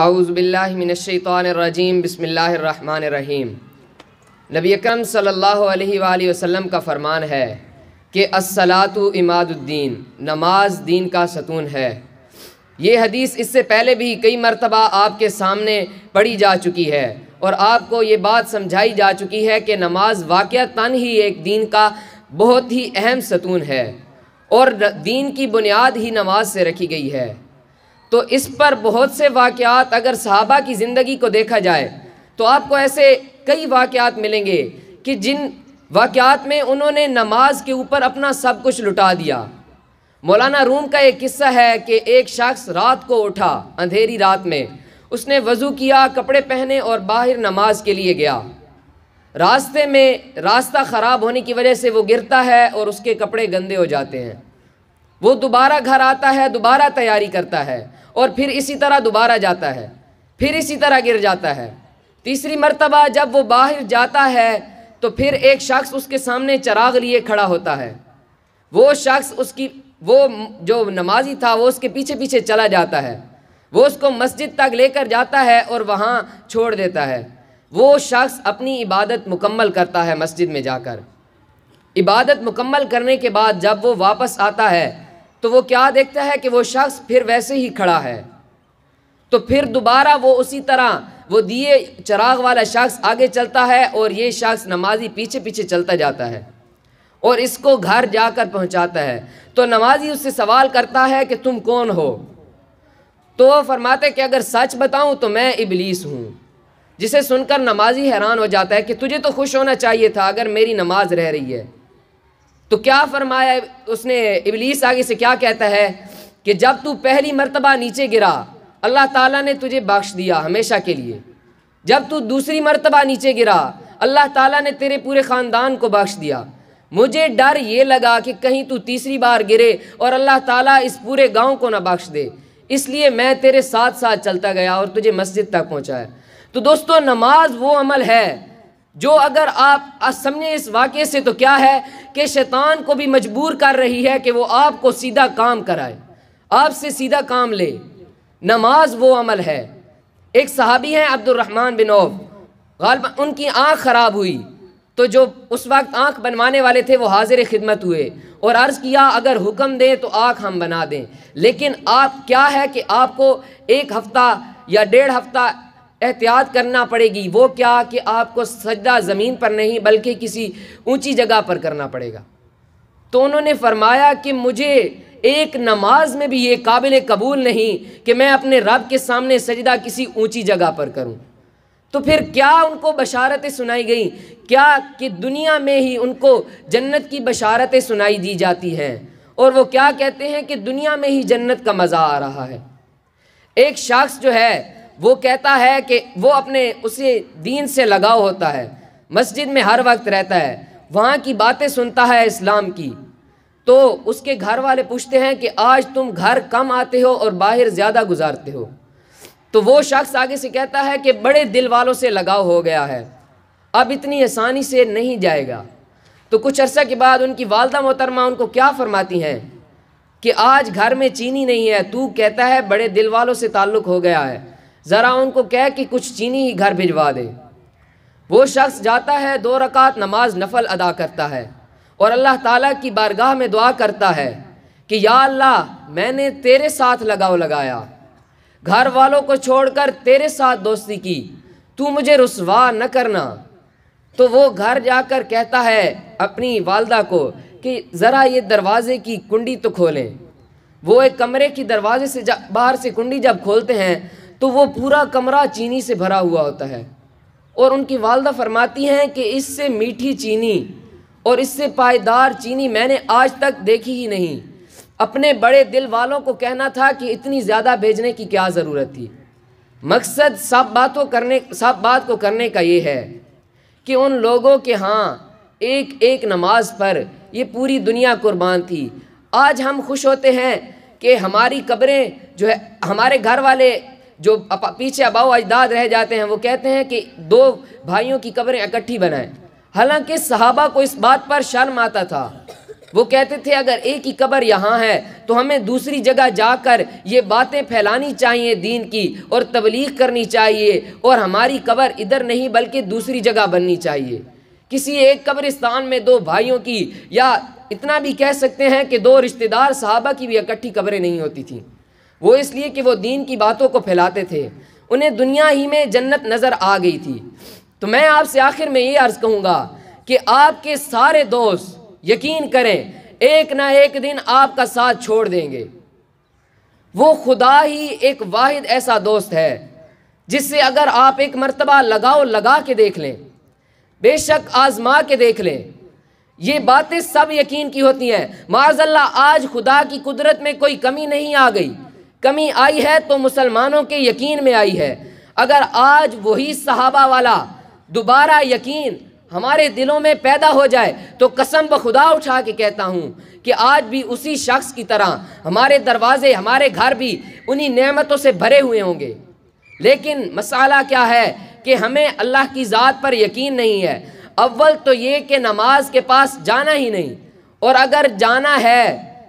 आउज़बिल्लिमिनशैतरजीम बसमीम नबी अक्रम सल्ला वसम का फ़रमान है कि असलातु इमादुद्दीन नमाज दीन का सतून है ये हदीस इससे पहले भी कई मरतबा आपके सामने पढ़ी जा चुकी है और आपको ये बात समझाई जा चुकी है कि नमाज वाक़ तन ही एक दीन का बहुत ही अहम सतून है और दीन की बुनियाद ही नमाज से रखी गई है तो इस पर बहुत से वाक़ात अगर सहाबा की ज़िंदगी को देखा जाए तो आपको ऐसे कई वाक़ात मिलेंगे कि जिन वाक़ात में उन्होंने नमाज के ऊपर अपना सब कुछ लुटा दिया मौलाना रूम का एक किस्सा है कि एक शख्स रात को उठा अंधेरी रात में उसने वज़ू किया कपड़े पहने और बाहर नमाज के लिए गया रास्ते में रास्ता ख़राब होने की वजह से वो गिरता है और उसके कपड़े गंदे हो जाते हैं वो दोबारा घर आता है दोबारा तैयारी करता है और फिर इसी तरह दोबारा जाता है फिर इसी तरह गिर जाता है तीसरी मरतबा जब वो बाहर जाता है तो फिर एक शख्स उसके सामने चराग लिए खड़ा होता है वो शख्स उसकी वो जो नमाजी था वो उसके पीछे पीछे चला जाता है वो उसको मस्जिद तक लेकर जाता है और वहाँ छोड़ देता है वो शख्स अपनी इबादत मुकम्मल करता है मस्जिद में जाकर इबादत मुकम्मल करने के बाद जब वो वापस आता है तो वो क्या देखता है कि वो शख्स फिर वैसे ही खड़ा है तो फिर दोबारा वो उसी तरह वो दिए चराग वाला शख्स आगे चलता है और ये शख्स नमाजी पीछे पीछे चलता जाता है और इसको घर जाकर पहुंचाता है तो नमाजी उससे सवाल करता है कि तुम कौन हो तो वो फरमाते कि अगर सच बताऊं तो मैं इबलीस हूँ जिसे सुनकर नमाजी हैरान हो जाता है कि तुझे तो खुश होना चाहिए था अगर मेरी नमाज रह रही है तो क्या फरमाया उसने इबलीस आगे से क्या कहता है कि जब तू पहली मरतबा नीचे गिरा अल्लाह ताला ने तुझे बख्श दिया हमेशा के लिए जब तू दूसरी मरतबा नीचे गिरा अल्लाह ताला ने तेरे पूरे ख़ानदान को बख्श दिया मुझे डर ये लगा कि कहीं तू तीसरी बार गिरे और अल्लाह ताला इस पूरे गांव को ना बख्श दे इसलिए मैं तेरे साथ साथ चलता गया और तुझे मस्जिद तक पहुँचाया तो दोस्तों नमाज वो अमल है जो अगर आप समझें इस वाक़े से तो क्या है कि शैतान को भी मजबूर कर रही है कि वो आपको सीधा काम कराए आपसे सीधा काम ले नमाज वो अमल है एक सहाबी हैं अब्दुलरहमान बिन औफ उनकी आँख ख़राब हुई तो जो उस वक्त आँख बनवाने वाले थे वो हाजिर खिदमत हुए और अर्ज़ किया अगर हुक्म दें तो आँख हम बना दें लेकिन आप क्या है कि आपको एक हफ़्ता या डेढ़ हफ़्ता एहतियात करना पड़ेगी वो क्या कि आपको सजदा ज़मीन पर नहीं बल्कि किसी ऊंची जगह पर करना पड़ेगा तो उन्होंने फरमाया कि मुझे एक नमाज में भी ये काबिल कबूल नहीं कि मैं अपने रब के सामने सजदा किसी ऊंची जगह पर करूं तो फिर क्या उनको बशारतें सुनाई गई क्या कि दुनिया में ही उनको जन्नत की बशारतें सुनाई दी जाती हैं और वो क्या कहते हैं कि दुनिया में ही जन्नत का मज़ा आ रहा है एक शख्स जो है वो कहता है कि वो अपने उसी दीन से लगाव होता है मस्जिद में हर वक्त रहता है वहाँ की बातें सुनता है इस्लाम की तो उसके घर वाले पूछते हैं कि आज तुम घर कम आते हो और बाहर ज़्यादा गुजारते हो तो वो शख्स आगे से कहता है कि बड़े दिल वालों से लगाव हो गया है अब इतनी आसानी से नहीं जाएगा तो कुछ अरसा के बाद उनकी वालदा मोहतरमा उनको क्या फरमाती हैं कि आज घर में चीनी नहीं है तू कहता है बड़े दिल वालों से ताल्लुक़ हो गया है ज़रा उनको कह कि कुछ चीनी ही घर भिजवा दे वो शख्स जाता है दो रकात नमाज नफल अदा करता है और अल्लाह ताला की बारगाह में दुआ करता है कि या अल्लाह मैंने तेरे साथ लगाव लगाया घर वालों को छोड़कर तेरे साथ दोस्ती की तू मुझे रसवा न करना तो वो घर जाकर कहता है अपनी वालदा को कि ज़रा ये दरवाज़े की कुंडी तो खोलें वो एक कमरे की दरवाजे से बाहर से कुंडी जब खोलते हैं तो वो पूरा कमरा चीनी से भरा हुआ होता है और उनकी वालदा फरमाती हैं कि इससे मीठी चीनी और इससे पायदार चीनी मैंने आज तक देखी ही नहीं अपने बड़े दिल वालों को कहना था कि इतनी ज़्यादा भेजने की क्या ज़रूरत थी मकसद सब बातों करने सब बात को करने का ये है कि उन लोगों के हाँ एक एक नमाज पर ये पूरी दुनिया कुर्बान थी आज हम खुश होते हैं कि हमारी कब्रें जो है हमारे घर वाले जो पीछे अबाऊ अजदाद रह जाते हैं वो कहते हैं कि दो भाइयों की कब्रें इकट्ठी बनाएं हालांकि सहाबा को इस बात पर शर्म आता था वो कहते थे अगर एक ही कब्र यहाँ है तो हमें दूसरी जगह जाकर ये बातें फैलानी चाहिए दीन की और तबलीग करनी चाहिए और हमारी कब्र इधर नहीं बल्कि दूसरी जगह बननी चाहिए किसी एक कब्रिस्तान में दो भाइयों की या इतना भी कह सकते हैं कि दो रिश्तेदार साहबा की भी इकट्ठी कब्रें नहीं होती थीं वो इसलिए कि वो दीन की बातों को फैलाते थे उन्हें दुनिया ही में जन्नत नज़र आ गई थी तो मैं आपसे आखिर में ये अर्ज़ कहूँगा कि आपके सारे दोस्त यकीन करें एक ना एक दिन आपका साथ छोड़ देंगे वो खुदा ही एक वाहिद ऐसा दोस्त है जिससे अगर आप एक मरतबा लगाओ लगा के देख लें बेशक आजमा के देख लें ये बातें सब यकीन की होती हैं माजल्ला आज खुदा की कुदरत में कोई कमी नहीं आ गई कमी आई है तो मुसलमानों के यकीन में आई है अगर आज वही सहाबा वाला दोबारा यकीन हमारे दिलों में पैदा हो जाए तो कसम ब खुदा उठा के कहता हूँ कि आज भी उसी शख्स की तरह हमारे दरवाजे हमारे घर भी उन्हीं नेमतों से भरे हुए होंगे लेकिन मसाला क्या है कि हमें अल्लाह की ज़ात पर यकीन नहीं है अव्वल तो ये कि नमाज के पास जाना ही नहीं और अगर जाना है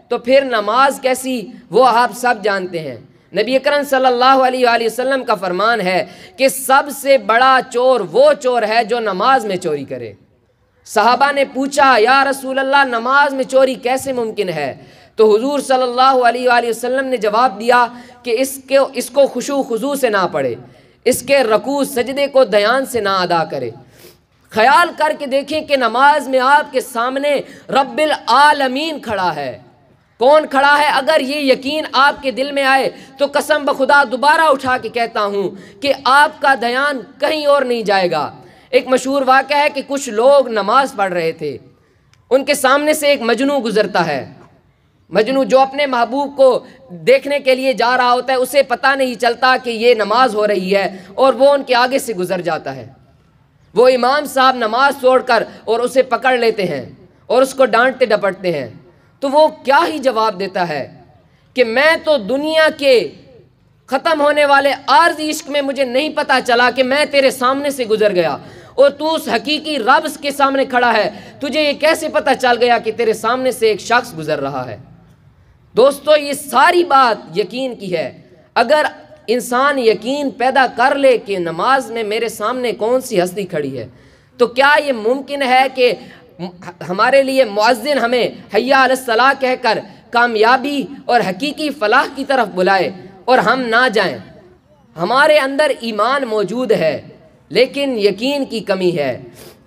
तो फिर नमाज कैसी वो आप सब जानते हैं नबी करम सल्लल्लाहु अलैहि वसल्लम का फरमान है कि सबसे बड़ा चोर वो चोर है जो नमाज में चोरी करे साहबा ने पूछा या रसूल अल्लाह नमाज में चोरी कैसे मुमकिन है तो हुजूर सल्लल्लाहु अलैहि वसल्लम ने जवाब दिया कि इसके इसको खुशू खुजू से ना पढ़े इसके रकू सजदे को दयान से ना अदा करे ख्याल करके देखें कि नमाज में आपके सामने रब्बिल आलमीन खड़ा है कौन खड़ा है अगर ये यकीन आपके दिल में आए तो कसम बखुदा दोबारा उठा के कहता हूँ कि आपका दयान कहीं और नहीं जाएगा एक मशहूर वाक़ है कि कुछ लोग नमाज पढ़ रहे थे उनके सामने से एक मजनू गुज़रता है मजनू जो अपने महबूब को देखने के लिए जा रहा होता है उसे पता नहीं चलता कि ये नमाज हो रही है और वो उनके आगे से गुज़र जाता है वो इमाम साहब नमाज छोड़ कर और उसे पकड़ लेते हैं और उसको डांटते डपटते हैं तो वो क्या ही जवाब देता है कि मैं तो दुनिया के ख़त्म होने वाले आर्ज इश्क में मुझे नहीं पता चला कि मैं तेरे सामने से गुजर गया और तू उस हकीकी रब के सामने खड़ा है तुझे ये कैसे पता चल गया कि तेरे सामने से एक शख्स गुजर रहा है दोस्तों ये सारी बात यकीन की है अगर इंसान यकीन पैदा कर ले कि नमाज में मेरे सामने कौन सी हस्ती खड़ी है तो क्या ये मुमकिन है कि हमारे लिए मुआजिन हमें हैया कहकर कामयाबी और हकीकी फलाह की तरफ बुलाए और हम ना जाएं हमारे अंदर ईमान मौजूद है लेकिन यकीन की कमी है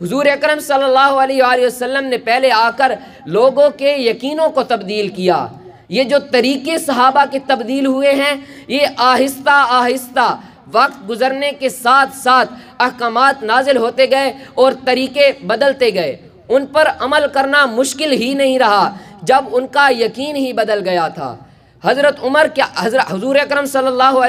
हजूर अक्रम सल्लल्लाहु ने पहले आकर लोगों के यकीनों को तब्दील किया ये जो तरीके सहाबा के तब्दील हुए हैं ये आहिस्ता आहिस्ता वक्त गुजरने के साथ साथ अहकाम नाजिल होते गए और तरीके बदलते गए उन पर अमल करना मुश्किल ही नहीं रहा जब उनका यकीन ही बदल गया था हज़रत उमर क्या हजरत हजूर अक्रम सल्लल्लाहो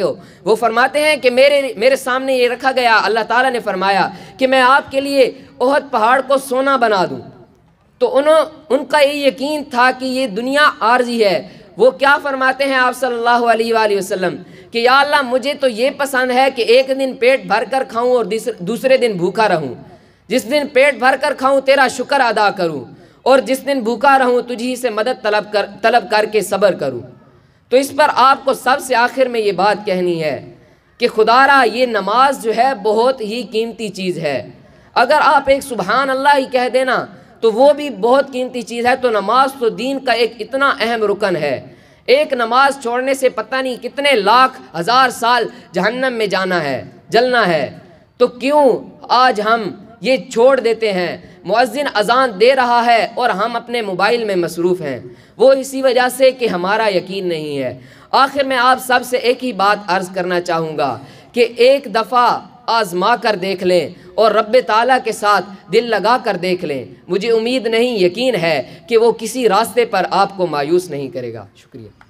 को वो फरमाते हैं कि मेरे मेरे सामने ये रखा गया अल्लाह ताला ने फरमाया कि मैं आपके लिए ओहद पहाड़ को सोना बना दूं तो उन्हों उनका ये यकीन था कि ये दुनिया आर्जी है वो क्या फरमाते हैं आप सल्लल्लाहु अलैहि वसल्लम कि या अल्लाह मुझे तो ये पसंद है कि एक दिन पेट भर कर खाऊँ और दूसरे दिन भूखा रहूँ जिस दिन पेट भर कर खाऊँ तेरा शुक्र अदा करूँ और जिस दिन भूखा रहूँ तुझी से मदद तलब कर तलब करके सब्र करूँ तो इस पर आपको सबसे आखिर में ये बात कहनी है कि खुदारा ये नमाज जो है बहुत ही कीमती चीज़ है अगर आप एक सुबहान अल्लाह ही कह देना तो वो भी बहुत कीमती चीज़ है तो नमाज तो दीन का एक इतना अहम रुकन है एक नमाज छोड़ने से पता नहीं कितने लाख हज़ार साल जहन्नम में जाना है जलना है तो क्यों आज हम ये छोड़ देते हैं मुअzzन अजान दे रहा है और हम अपने मोबाइल में मसरूफ़ हैं वो इसी वजह से कि हमारा यकीन नहीं है आखिर में आप सब से एक ही बात अर्ज़ करना चाहूँगा कि एक दफ़ा आज़मा कर देख लें और रब ताला के साथ दिल लगा कर देख लें मुझे उम्मीद नहीं यकीन है कि वो किसी रास्ते पर आपको मायूस नहीं करेगा शुक्रिया